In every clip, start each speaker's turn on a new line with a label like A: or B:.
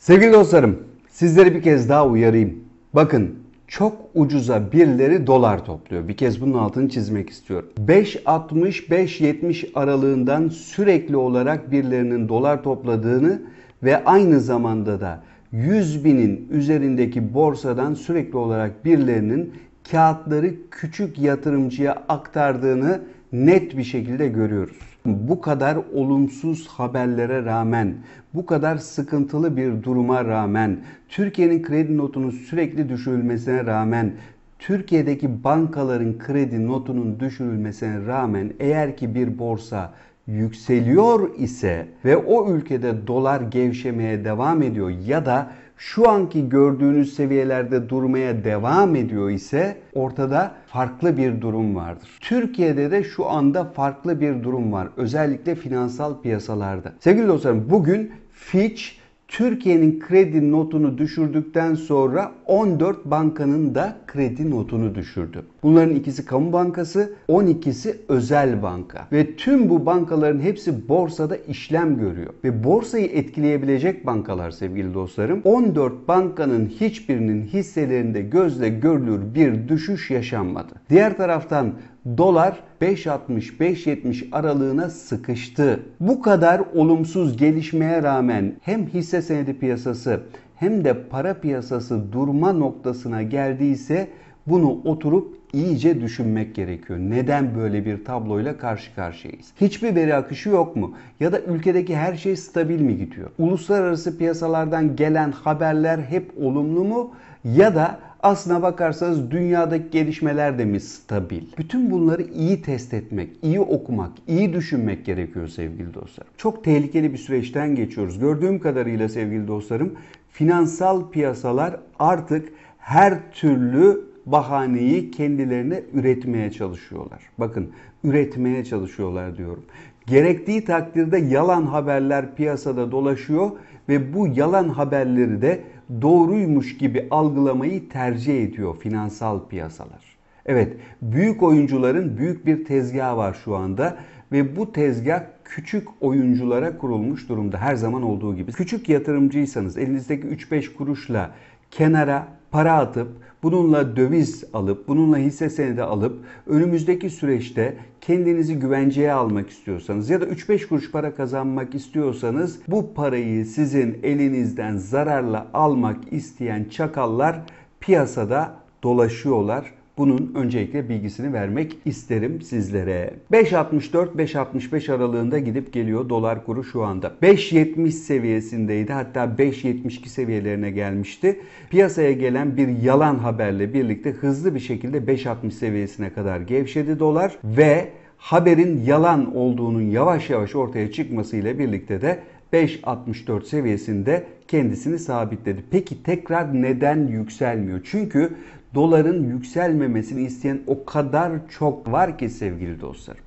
A: Sevgili dostlarım, sizleri bir kez daha uyarayım. Bakın çok ucuza birileri dolar topluyor. Bir kez bunun altını çizmek istiyorum. 5.60-5.70 aralığından sürekli olarak birilerinin dolar topladığını ve aynı zamanda da 100 binin üzerindeki borsadan sürekli olarak birilerinin kağıtları küçük yatırımcıya aktardığını net bir şekilde görüyoruz. Bu kadar olumsuz haberlere rağmen, bu kadar sıkıntılı bir duruma rağmen, Türkiye'nin kredi notunun sürekli düşürülmesine rağmen, Türkiye'deki bankaların kredi notunun düşürülmesine rağmen eğer ki bir borsa yükseliyor ise ve o ülkede dolar gevşemeye devam ediyor ya da şu anki gördüğünüz seviyelerde durmaya devam ediyor ise ortada farklı bir durum vardır. Türkiye'de de şu anda farklı bir durum var. Özellikle finansal piyasalarda. Sevgili dostlarım bugün Fitch Türkiye'nin kredi notunu düşürdükten sonra 14 bankanın da kredi notunu düşürdü. Bunların ikisi kamu bankası, 12'si özel banka. Ve tüm bu bankaların hepsi borsada işlem görüyor. Ve borsayı etkileyebilecek bankalar sevgili dostlarım. 14 bankanın hiçbirinin hisselerinde gözle görülür bir düşüş yaşanmadı. Diğer taraftan dolar 5.60-5.70 aralığına sıkıştı. Bu kadar olumsuz gelişmeye rağmen hem hisse senedi piyasası hem de para piyasası durma noktasına geldiyse bunu oturup iyice düşünmek gerekiyor. Neden böyle bir tabloyla karşı karşıyayız? Hiçbir veri akışı yok mu? Ya da ülkedeki her şey stabil mi gidiyor? Uluslararası piyasalardan gelen haberler hep olumlu mu? Ya da Aslına bakarsanız dünyadaki gelişmeler de mi stabil? Bütün bunları iyi test etmek, iyi okumak, iyi düşünmek gerekiyor sevgili dostlar. Çok tehlikeli bir süreçten geçiyoruz. Gördüğüm kadarıyla sevgili dostlarım finansal piyasalar artık her türlü bahaneyi kendilerine üretmeye çalışıyorlar. Bakın üretmeye çalışıyorlar diyorum. Gerektiği takdirde yalan haberler piyasada dolaşıyor ve bu yalan haberleri de doğruymuş gibi algılamayı tercih ediyor finansal piyasalar. Evet, büyük oyuncuların büyük bir tezgahı var şu anda ve bu tezgah küçük oyunculara kurulmuş durumda her zaman olduğu gibi. Küçük yatırımcıysanız elinizdeki 3-5 kuruşla kenara para atıp bununla döviz alıp, bununla hisse senedi alıp önümüzdeki süreçte kendinizi güvenceye almak istiyorsanız ya da 3-5 kuruş para kazanmak istiyorsanız bu parayı sizin elinizden zararla almak isteyen çakallar piyasada dolaşıyorlar bunun öncelikle bilgisini vermek isterim sizlere. 5.64-5.65 aralığında gidip geliyor dolar kuru şu anda. 5.70 seviyesindeydi hatta 5.72 seviyelerine gelmişti. Piyasaya gelen bir yalan haberle birlikte hızlı bir şekilde 5.60 seviyesine kadar gevşedi dolar ve haberin yalan olduğunun yavaş yavaş ortaya çıkmasıyla birlikte de 5.64 seviyesinde kendisini sabitledi. Peki tekrar neden yükselmiyor? Çünkü doların yükselmemesini isteyen o kadar çok var ki sevgili dostlarım.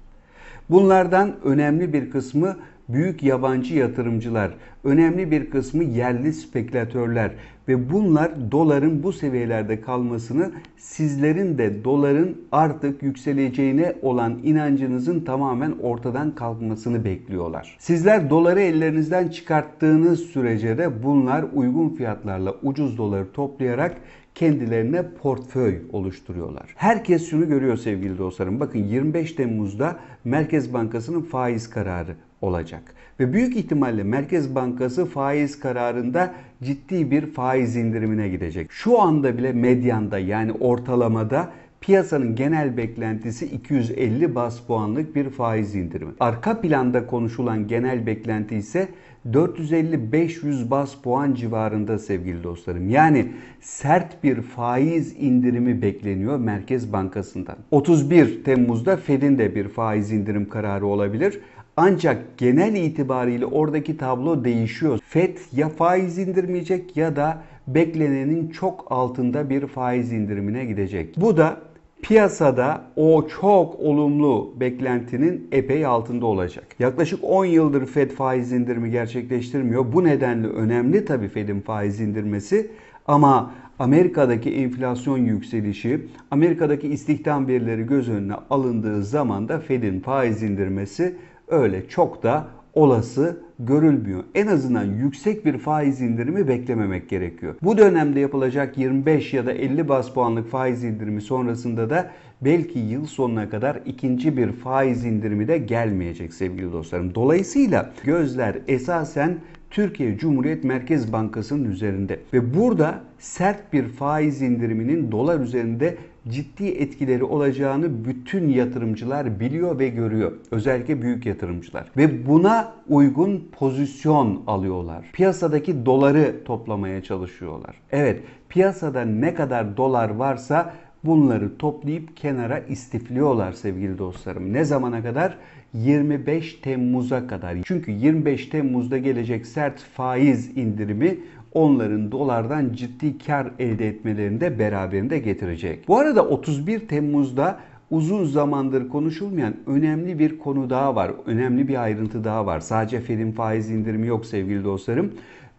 A: Bunlardan önemli bir kısmı büyük yabancı yatırımcılar, önemli bir kısmı yerli spekülatörler ve bunlar doların bu seviyelerde kalmasını sizlerin de doların artık yükseleceğine olan inancınızın tamamen ortadan kalkmasını bekliyorlar. Sizler doları ellerinizden çıkarttığınız sürece de bunlar uygun fiyatlarla ucuz doları toplayarak kendilerine portföy oluşturuyorlar. Herkes şunu görüyor sevgili dostlarım. Bakın 25 Temmuz'da Merkez Bankası'nın faiz kararı olacak. Ve büyük ihtimalle Merkez Bankası faiz kararında ciddi bir faiz indirimine gidecek. Şu anda bile medyanda yani ortalamada Piyasanın genel beklentisi 250 bas puanlık bir faiz indirimi. Arka planda konuşulan genel beklenti ise 450-500 bas puan civarında sevgili dostlarım. Yani sert bir faiz indirimi bekleniyor Merkez Bankası'ndan. 31 Temmuz'da Fed'in de bir faiz indirim kararı olabilir. Ancak genel itibariyle oradaki tablo değişiyor. FED ya faiz indirmeyecek ya da beklenenin çok altında bir faiz indirimine gidecek. Bu da piyasada o çok olumlu beklentinin epey altında olacak. Yaklaşık 10 yıldır Fed faiz indirimi gerçekleştirmiyor. Bu nedenle önemli tabii Fed'in faiz indirmesi ama Amerika'daki enflasyon yükselişi, Amerika'daki istihdam verileri göz önüne alındığı zaman da Fed'in faiz indirmesi öyle çok da olası görülmüyor. En azından yüksek bir faiz indirimi beklememek gerekiyor. Bu dönemde yapılacak 25 ya da 50 bas puanlık faiz indirimi sonrasında da belki yıl sonuna kadar ikinci bir faiz indirimi de gelmeyecek sevgili dostlarım. Dolayısıyla gözler esasen Türkiye Cumhuriyet Merkez Bankası'nın üzerinde ve burada sert bir faiz indiriminin dolar üzerinde ciddi etkileri olacağını bütün yatırımcılar biliyor ve görüyor. Özellikle büyük yatırımcılar. Ve buna uygun pozisyon alıyorlar. Piyasadaki doları toplamaya çalışıyorlar. Evet, piyasada ne kadar dolar varsa bunları toplayıp kenara istifliyorlar sevgili dostlarım. Ne zamana kadar? 25 Temmuz'a kadar. Çünkü 25 Temmuz'da gelecek sert faiz indirimi onların dolardan ciddi kar elde etmelerini de beraberinde getirecek. Bu arada 31 Temmuz'da uzun zamandır konuşulmayan önemli bir konu daha var. Önemli bir ayrıntı daha var. Sadece Fed'in faiz indirimi yok sevgili dostlarım.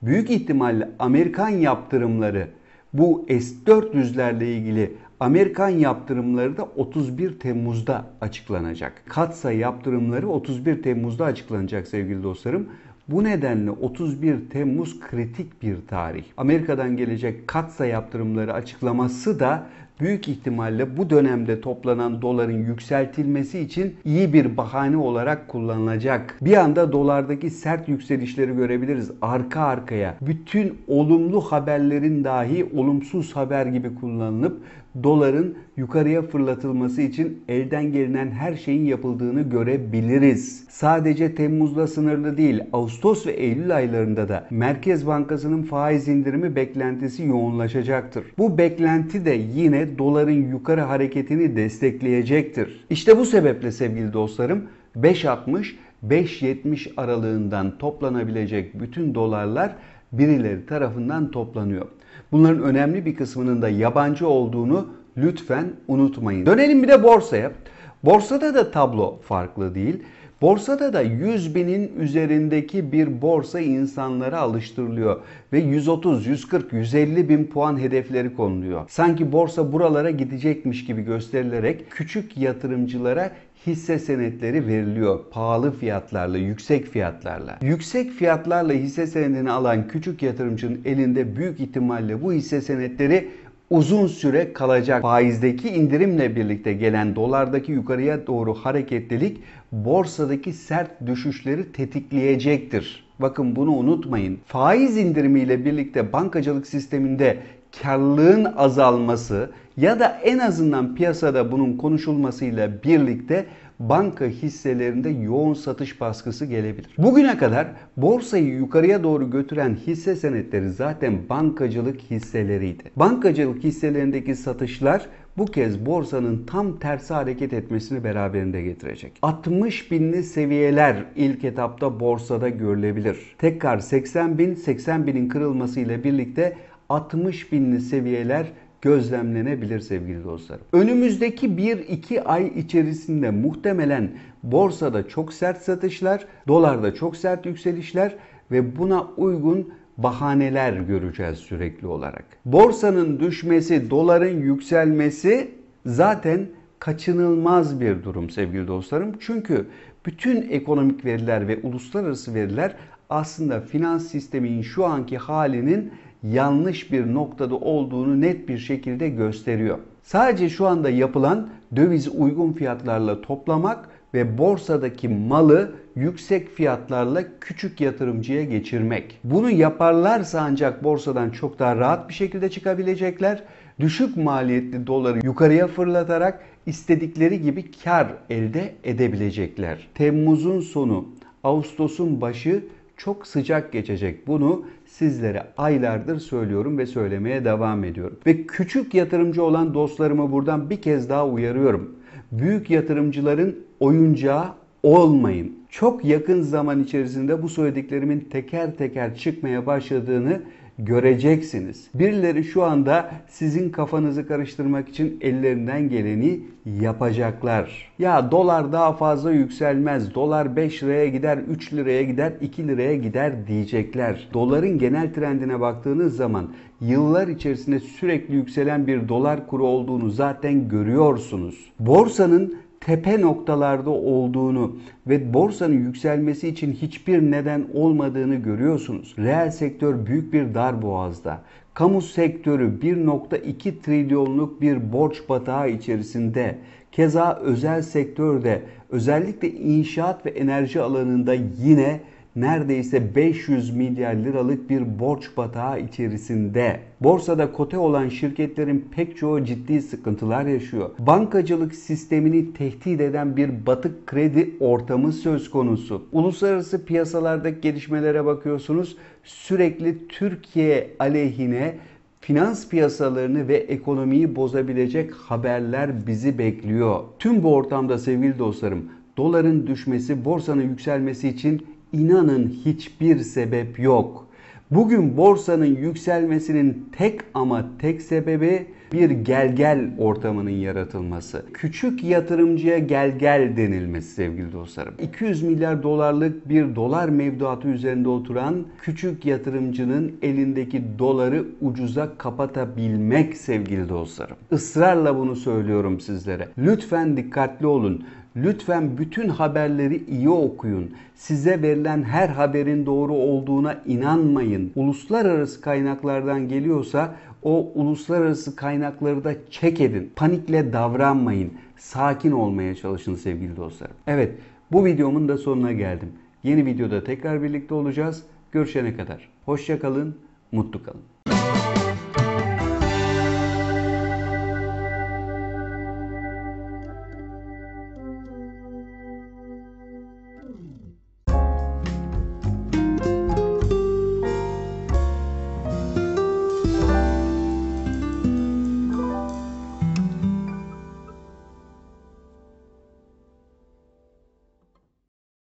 A: Büyük ihtimalle Amerikan yaptırımları bu S400'lerle ilgili Amerikan yaptırımları da 31 Temmuz'da açıklanacak. Katsa yaptırımları 31 Temmuz'da açıklanacak sevgili dostlarım. Bu nedenle 31 Temmuz kritik bir tarih. Amerika'dan gelecek katsa yaptırımları açıklaması da büyük ihtimalle bu dönemde toplanan doların yükseltilmesi için iyi bir bahane olarak kullanılacak. Bir anda dolardaki sert yükselişleri görebiliriz arka arkaya. Bütün olumlu haberlerin dahi olumsuz haber gibi kullanılıp doların yukarıya fırlatılması için elden gelinen her şeyin yapıldığını görebiliriz. Sadece Temmuz'da sınırlı değil, Ağustos ve Eylül aylarında da Merkez Bankası'nın faiz indirimi beklentisi yoğunlaşacaktır. Bu beklenti de yine doların yukarı hareketini destekleyecektir. İşte bu sebeple sevgili dostlarım 5.60 5.70 aralığından toplanabilecek bütün dolarlar birileri tarafından toplanıyor. Bunların önemli bir kısmının da yabancı olduğunu lütfen unutmayın. Dönelim bir de borsaya. Borsada da tablo farklı değil. Borsada da 100 binin üzerindeki bir borsa insanlara alıştırılıyor ve 130, 140, 150 bin puan hedefleri konuluyor. Sanki borsa buralara gidecekmiş gibi gösterilerek küçük yatırımcılara hisse senetleri veriliyor pahalı fiyatlarla, yüksek fiyatlarla. Yüksek fiyatlarla hisse senedini alan küçük yatırımcının elinde büyük ihtimalle bu hisse senetleri uzun süre kalacak. Faizdeki indirimle birlikte gelen dolardaki yukarıya doğru hareketlilik borsadaki sert düşüşleri tetikleyecektir. Bakın bunu unutmayın. Faiz indirimiyle birlikte bankacılık sisteminde karlılığın azalması ya da en azından piyasada bunun konuşulmasıyla birlikte banka hisselerinde yoğun satış baskısı gelebilir. Bugüne kadar borsayı yukarıya doğru götüren hisse senetleri zaten bankacılık hisseleriydi. Bankacılık hisselerindeki satışlar bu kez borsanın tam tersi hareket etmesini beraberinde getirecek. 60 binli seviyeler ilk etapta borsada görülebilir. Tekrar 80 bin, 80 binin kırılmasıyla birlikte 60 binli seviyeler gözlemlenebilir sevgili dostlarım. Önümüzdeki 1-2 ay içerisinde muhtemelen borsada çok sert satışlar, dolarda çok sert yükselişler ve buna uygun bahaneler göreceğiz sürekli olarak. Borsanın düşmesi, doların yükselmesi zaten kaçınılmaz bir durum sevgili dostlarım. Çünkü bütün ekonomik veriler ve uluslararası veriler aslında finans sisteminin şu anki halinin yanlış bir noktada olduğunu net bir şekilde gösteriyor. Sadece şu anda yapılan döviz uygun fiyatlarla toplamak ve borsadaki malı yüksek fiyatlarla küçük yatırımcıya geçirmek. Bunu yaparlarsa ancak borsadan çok daha rahat bir şekilde çıkabilecekler. Düşük maliyetli doları yukarıya fırlatarak istedikleri gibi kar elde edebilecekler. Temmuz'un sonu, Ağustos'un başı çok sıcak geçecek. Bunu sizlere aylardır söylüyorum ve söylemeye devam ediyorum. Ve küçük yatırımcı olan dostlarımı buradan bir kez daha uyarıyorum. Büyük yatırımcıların oyuncağı olmayın. Çok yakın zaman içerisinde bu söylediklerimin teker teker çıkmaya başladığını göreceksiniz. Birileri şu anda sizin kafanızı karıştırmak için ellerinden geleni yapacaklar. Ya dolar daha fazla yükselmez. Dolar 5 liraya gider, 3 liraya gider, 2 liraya gider diyecekler. Doların genel trendine baktığınız zaman yıllar içerisinde sürekli yükselen bir dolar kuru olduğunu zaten görüyorsunuz. Borsanın tepe noktalarda olduğunu ve borsanın yükselmesi için hiçbir neden olmadığını görüyorsunuz. Reel sektör büyük bir dar boğazda. Kamu sektörü 1.2 trilyonluk bir borç batağı içerisinde. Keza özel sektörde özellikle inşaat ve enerji alanında yine neredeyse 500 milyar liralık bir borç batağı içerisinde. Borsada kote olan şirketlerin pek çoğu ciddi sıkıntılar yaşıyor. Bankacılık sistemini tehdit eden bir batık kredi ortamı söz konusu. Uluslararası piyasalardaki gelişmelere bakıyorsunuz. Sürekli Türkiye aleyhine finans piyasalarını ve ekonomiyi bozabilecek haberler bizi bekliyor. Tüm bu ortamda sevgili dostlarım, doların düşmesi, borsanın yükselmesi için inanın hiçbir sebep yok. Bugün borsanın yükselmesinin tek ama tek sebebi bir gelgel ortamının yaratılması. Küçük yatırımcıya gelgel denilmesi sevgili dostlarım. 200 milyar dolarlık bir dolar mevduatı üzerinde oturan küçük yatırımcının elindeki doları ucuza kapatabilmek sevgili dostlarım. Israrla bunu söylüyorum sizlere. Lütfen dikkatli olun. Lütfen bütün haberleri iyi okuyun. Size verilen her haberin doğru olduğuna inanmayın. Uluslararası kaynaklardan geliyorsa o uluslararası kaynakları da çek edin. Panikle davranmayın. Sakin olmaya çalışın sevgili dostlarım. Evet bu videomun da sonuna geldim. Yeni videoda tekrar birlikte olacağız. Görüşene kadar. Hoşçakalın, mutlu kalın.